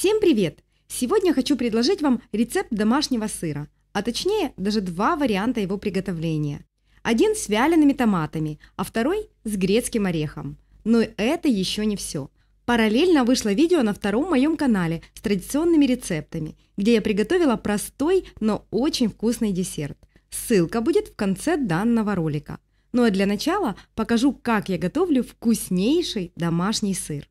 Всем привет! Сегодня хочу предложить вам рецепт домашнего сыра, а точнее даже два варианта его приготовления. Один с вялеными томатами, а второй с грецким орехом. Но это еще не все. Параллельно вышло видео на втором моем канале с традиционными рецептами, где я приготовила простой, но очень вкусный десерт. Ссылка будет в конце данного ролика. Ну а для начала покажу, как я готовлю вкуснейший домашний сыр.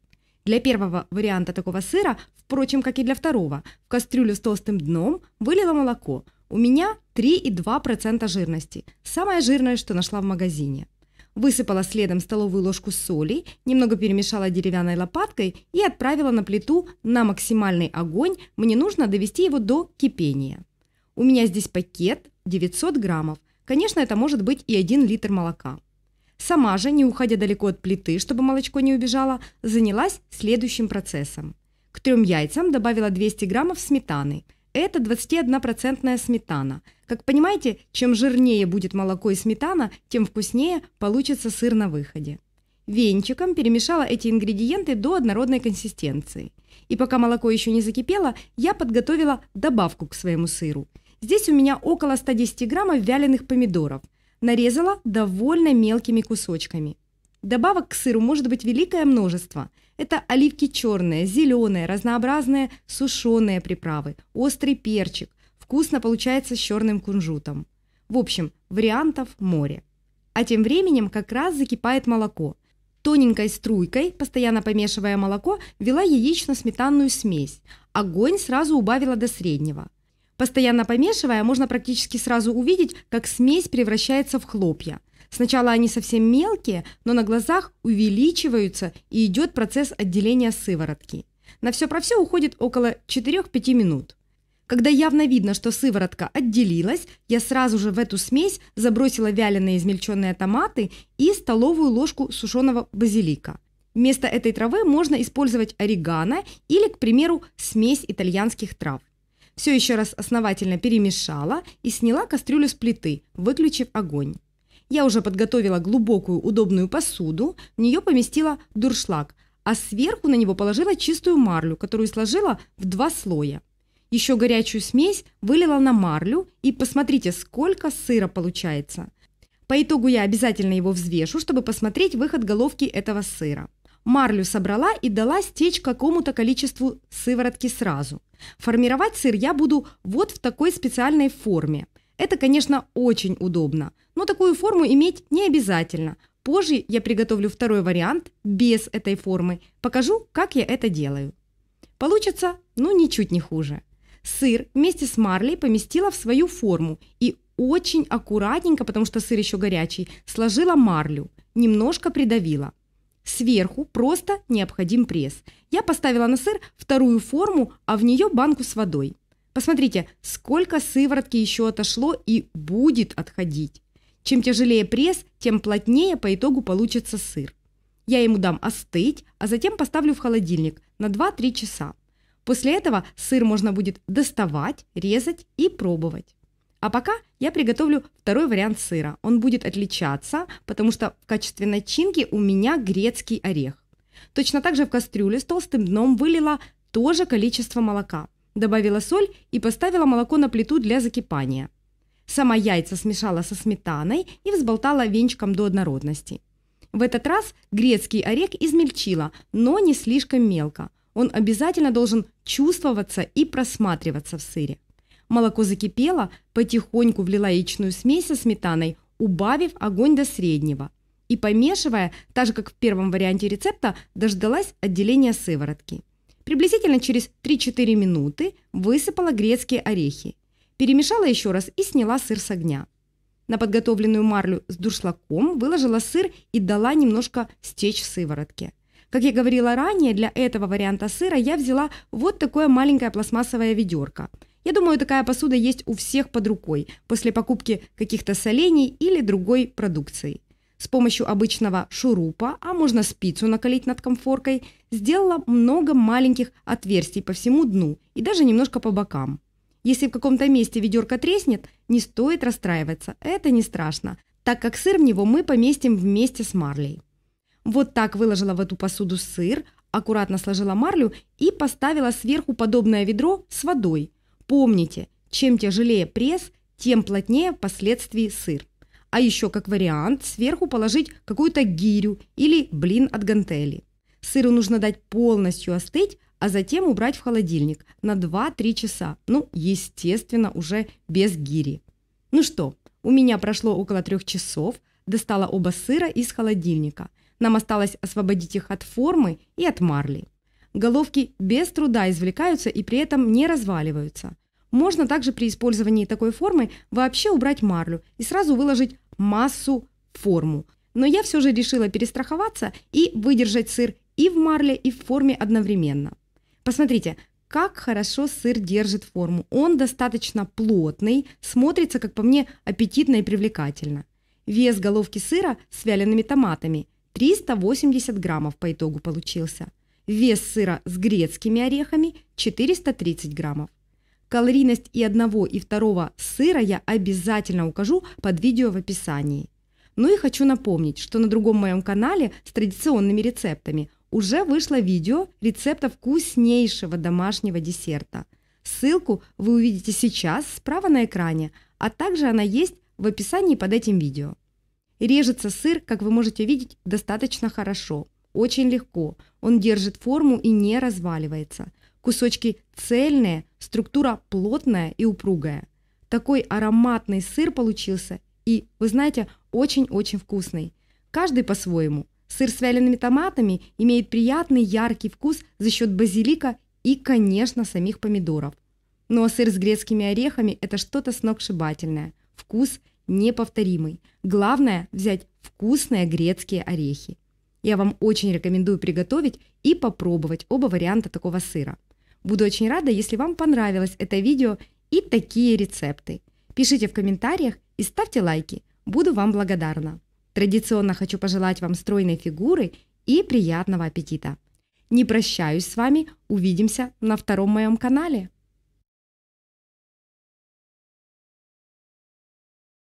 Для первого варианта такого сыра, впрочем, как и для второго, в кастрюлю с толстым дном вылила молоко. У меня 3,2% жирности, самое жирное, что нашла в магазине. Высыпала следом столовую ложку соли, немного перемешала деревянной лопаткой и отправила на плиту на максимальный огонь. Мне нужно довести его до кипения. У меня здесь пакет 900 граммов. Конечно, это может быть и 1 литр молока. Сама же, не уходя далеко от плиты, чтобы молочко не убежало, занялась следующим процессом. К трем яйцам добавила 200 граммов сметаны. Это 21% процентная сметана. Как понимаете, чем жирнее будет молоко и сметана, тем вкуснее получится сыр на выходе. Венчиком перемешала эти ингредиенты до однородной консистенции. И пока молоко еще не закипело, я подготовила добавку к своему сыру. Здесь у меня около 110 граммов вяленых помидоров – нарезала довольно мелкими кусочками. Добавок к сыру может быть великое множество. Это оливки черные, зеленые, разнообразные сушеные приправы, острый перчик. Вкусно получается с черным кунжутом. В общем, вариантов море. А тем временем как раз закипает молоко. Тоненькой струйкой, постоянно помешивая молоко, вела яично-сметанную смесь. Огонь сразу убавила до среднего – Постоянно помешивая, можно практически сразу увидеть, как смесь превращается в хлопья. Сначала они совсем мелкие, но на глазах увеличиваются и идет процесс отделения сыворотки. На все про все уходит около 4-5 минут. Когда явно видно, что сыворотка отделилась, я сразу же в эту смесь забросила вяленые измельченные томаты и столовую ложку сушеного базилика. Вместо этой травы можно использовать орегано или, к примеру, смесь итальянских трав все еще раз основательно перемешала и сняла кастрюлю с плиты, выключив огонь. Я уже подготовила глубокую удобную посуду, в нее поместила дуршлаг, а сверху на него положила чистую марлю, которую сложила в два слоя. Еще горячую смесь вылила на марлю и посмотрите, сколько сыра получается. По итогу я обязательно его взвешу, чтобы посмотреть выход головки этого сыра. Марлю собрала и дала стечь какому-то количеству сыворотки сразу. Формировать сыр я буду вот в такой специальной форме. Это, конечно, очень удобно, но такую форму иметь не обязательно. Позже я приготовлю второй вариант без этой формы, покажу, как я это делаю. Получится, ну, ничуть не хуже. Сыр вместе с марлей поместила в свою форму и очень аккуратненько, потому что сыр еще горячий, сложила марлю, немножко придавила. Сверху просто необходим пресс. Я поставила на сыр вторую форму, а в нее банку с водой. Посмотрите, сколько сыворотки еще отошло и будет отходить. Чем тяжелее пресс, тем плотнее по итогу получится сыр. Я ему дам остыть, а затем поставлю в холодильник на 2-3 часа. После этого сыр можно будет доставать, резать и пробовать. А пока я приготовлю второй вариант сыра. Он будет отличаться, потому что в качестве начинки у меня грецкий орех. Точно так же в кастрюле с толстым дном вылила то же количество молока. Добавила соль и поставила молоко на плиту для закипания. Сама яйца смешала со сметаной и взболтала венчиком до однородности. В этот раз грецкий орех измельчила, но не слишком мелко. Он обязательно должен чувствоваться и просматриваться в сыре. Молоко закипело, потихоньку влила яичную смесь со сметаной, убавив огонь до среднего. И помешивая, так же как в первом варианте рецепта, дождалась отделения сыворотки. Приблизительно через 3-4 минуты высыпала грецкие орехи. Перемешала еще раз и сняла сыр с огня. На подготовленную марлю с дуршлаком выложила сыр и дала немножко стечь в сыворотке. Как я говорила ранее, для этого варианта сыра я взяла вот такое маленькое пластмассовое ведерко – я думаю, такая посуда есть у всех под рукой после покупки каких-то солений или другой продукции. С помощью обычного шурупа, а можно спицу накалить над комфоркой, сделала много маленьких отверстий по всему дну и даже немножко по бокам. Если в каком-то месте ведерко треснет, не стоит расстраиваться, это не страшно, так как сыр в него мы поместим вместе с марлей. Вот так выложила в эту посуду сыр, аккуратно сложила марлю и поставила сверху подобное ведро с водой – Помните, чем тяжелее пресс, тем плотнее впоследствии сыр. А еще, как вариант, сверху положить какую-то гирю или блин от гантели. Сыру нужно дать полностью остыть, а затем убрать в холодильник на 2-3 часа. Ну, естественно, уже без гири. Ну что, у меня прошло около 3 часов, достала оба сыра из холодильника. Нам осталось освободить их от формы и от марли. Головки без труда извлекаются и при этом не разваливаются. Можно также при использовании такой формы вообще убрать марлю и сразу выложить массу форму. Но я все же решила перестраховаться и выдержать сыр и в марле, и в форме одновременно. Посмотрите, как хорошо сыр держит форму. Он достаточно плотный, смотрится, как по мне, аппетитно и привлекательно. Вес головки сыра с вялеными томатами – 380 граммов по итогу получился – Вес сыра с грецкими орехами 430 граммов. Калорийность и одного, и второго сыра я обязательно укажу под видео в описании. Ну и хочу напомнить, что на другом моем канале с традиционными рецептами уже вышло видео рецепта вкуснейшего домашнего десерта. Ссылку вы увидите сейчас справа на экране, а также она есть в описании под этим видео. Режется сыр, как вы можете видеть, достаточно хорошо – очень легко. Он держит форму и не разваливается. Кусочки цельные, структура плотная и упругая. Такой ароматный сыр получился и, вы знаете, очень-очень вкусный. Каждый по-своему. Сыр с вялеными томатами имеет приятный яркий вкус за счет базилика и, конечно, самих помидоров. Ну а сыр с грецкими орехами – это что-то сногсшибательное. Вкус неповторимый. Главное – взять вкусные грецкие орехи. Я вам очень рекомендую приготовить и попробовать оба варианта такого сыра. Буду очень рада, если вам понравилось это видео и такие рецепты. Пишите в комментариях и ставьте лайки. Буду вам благодарна. Традиционно хочу пожелать вам стройной фигуры и приятного аппетита. Не прощаюсь с вами, увидимся на втором моем канале.